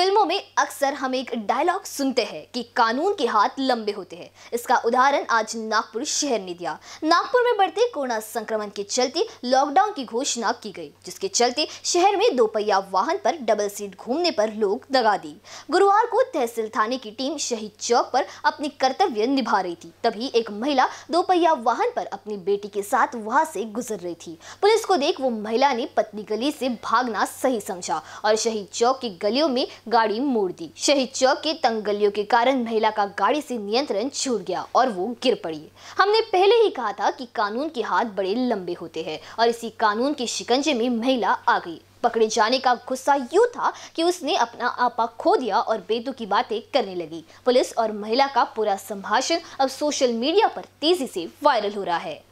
फिल्मों में अक्सर हम एक डायलॉग सुनते हैं कि कानून के हाथ लंबे होते हैं इसका उदाहरण आज नागपुर शहर ने दिया नागपुर में बढ़ते कोरोना संक्रमण के चलते लॉकडाउन की घोषणा की गई जिसके चलते शहर में दोपहिया वाहन पर डबल सीट घूमने पर लोग दगा दी गुरुवार को तहसील थाने की टीम शहीद चौक पर अपने कर्तव्य निभा रही थी तभी एक महिला दोपहिया वाहन पर अपनी बेटी के साथ वहां से गुजर रही थी पुलिस को देख वो महिला ने पत्नी गली से भागना सही समझा और शहीद चौक की गलियों में गाड़ी मोड़ दी शहीद चौक के तंग गलियों के कारण महिला का गाड़ी से नियंत्रण छूट गया और वो गिर पड़ी हमने पहले ही कहा था कि कानून के हाथ बड़े लंबे होते हैं और इसी कानून के शिकंजे में महिला आ गई पकड़े जाने का गुस्सा यूं था कि उसने अपना आपा खो दिया और बेतु की बातें करने लगी पुलिस और महिला का पूरा संभाषण अब सोशल मीडिया पर तेजी से वायरल हो रहा है